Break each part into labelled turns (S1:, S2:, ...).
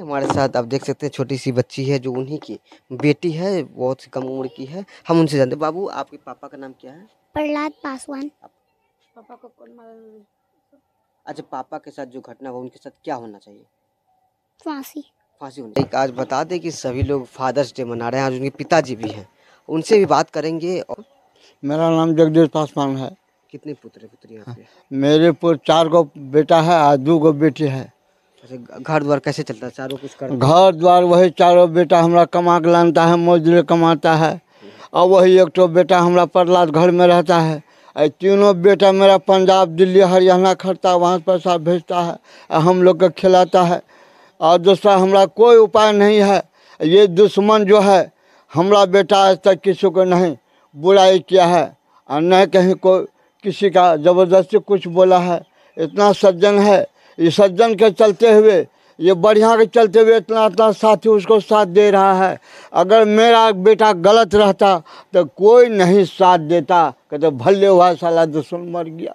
S1: हमारे साथ आप देख सकते हैं छोटी सी बच्ची है जो उन्हीं की बेटी है बहुत सी कम उम्र की है हम उनसे जानते हैं बाबू आपके पापा का नाम क्या है
S2: प्रहलाद पासवान पापा को कौन मारा
S1: अच्छा पापा के साथ जो घटना हुआ उनके साथ क्या होना चाहिए फांसी फांसी होनी चाहिए आज बता दे कि सभी लोग फादर्स डे मना रहे हैं आज उनके पिताजी भी हैं उनसे भी बात करेंगे और
S2: मेरा नाम जगदीश पासवान है कितने पुत्र पुत्री हाँ। मेरे पुत्र चार गो बेटा है और दो गो बेटी है घर द्वार कैसे चलता है चारों कुछ कर घर द्वार वही चारों बेटा हमारा कमा के लानता है मजदूर कमाता है और वही एक तो बेटा हमारा प्रहलाद घर में रहता है और तीनों बेटा मेरा पंजाब दिल्ली हरियाणा खड़ता वहाँ पैसा भेजता है हम लोग को खिलाता है और दूसरा हमारा कोई उपाय नहीं है ये दुश्मन जो है हमारा बेटा आज तक किसी को नहीं बुराई किया है और न कहीं को किसी का ज़बरदस्ती कुछ बोला है इतना सज्जन है ये सज्जन के चलते हुए ये बढ़िया के चलते हुए इतना इतना साथी उसको साथ दे रहा है अगर मेरा बेटा गलत रहता तो कोई नहीं साथ देता कहते भले हुआ साला दुश्मन मर गया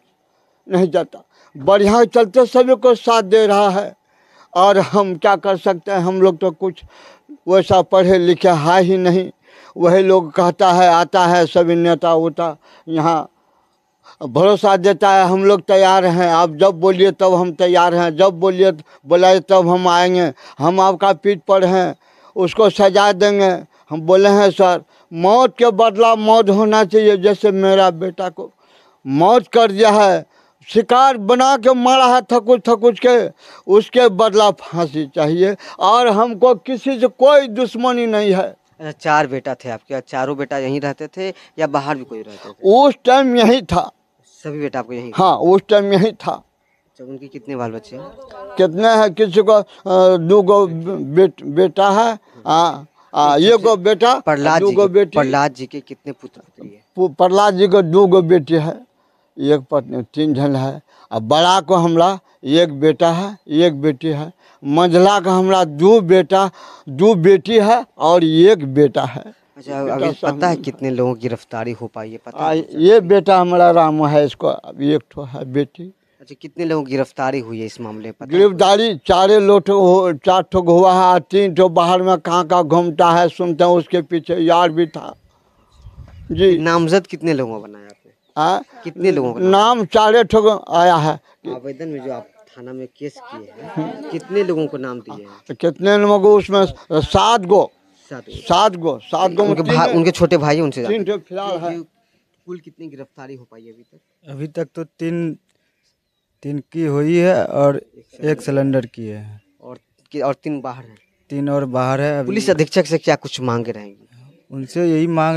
S2: नहीं जाता बढ़िया चलते सभी को साथ दे रहा है और हम क्या कर सकते हैं हम लोग तो कुछ वैसा पढ़े लिखे है ही नहीं वही लोग कहता है आता है सभी नेता उता यहाँ भरोसा देता है हम लोग तैयार हैं आप जब बोलिए तब हम तैयार हैं जब बोलिए बुलाए तब हम आएंगे हम आपका पीठ पर हैं उसको सजा देंगे हम बोले हैं हाँ सर मौत के बदला मौत होना चाहिए जैसे मेरा बेटा को मौत कर दिया है शिकार बना के मारा है थकुच थकुच के उसके बदला फांसी चाहिए और हमको किसी से कोई दुश्मनी नहीं है
S1: अच्छा चार बेटा थे आपके चारों बेटा यहीं रहते थे या बाहर भी कोई रहते थे
S2: उस टाइम यही था
S1: सभी बेटा आपको यही
S2: हाँ उस टाइम यही था अच्छा,
S1: उनकी कितने बाल बच्चे हैं
S2: कितने हैं किसी को दो गो बेट, बेटा है आ, आ, अच्छा, ये गो अच्छा। बेटा प्रहलाद जी गो बेटी प्रहलाद जी के कितने पुत्र प्रहलाद जी को दो गो बेटी है एक पत्नी तीन जन है और बड़ा को हमला एक बेटा है एक बेटी है मंझला का हमला दो बेटा दो बेटी है और एक बेटा है
S1: अच्छा अभी पता है
S2: कितने लोगों की गिरफ्तारी हो पाई है पता है ये बेटा हमारा राम है इसको अभी एक तो है बेटी अच्छा कितने लोगों की गिरफ्तारी हुई है इस मामले पर गिरफ्तारी चारे लोट चार ठो हुआ है तीन ठो बाहर में कहाँ कहाँ घूमता है सुनते हैं उसके पीछे यार भी था जी नामजद कितने लोगों बनाया आ? कितने लोगों का नाम चारे ठो आया है
S1: आवेदन में जो आप थाना में केस किए हैं कितने लोगों को नाम दिए हैं
S2: कितने लोगों को उसमें सात गो सात गो सात गो उनके, भा, उनके छोटे भाई उनसे तीन जो फिलहाल है कुल कितनी गिरफ्तारी हो पाई अभी तक अभी तक तो तीन तीन की हुई है और एक सिलेंडर की है
S1: और और तीन बाहर है तीन और बाहर है पुलिस अधीक्षक से क्या कुछ मांगे हैं उनसे यही मांग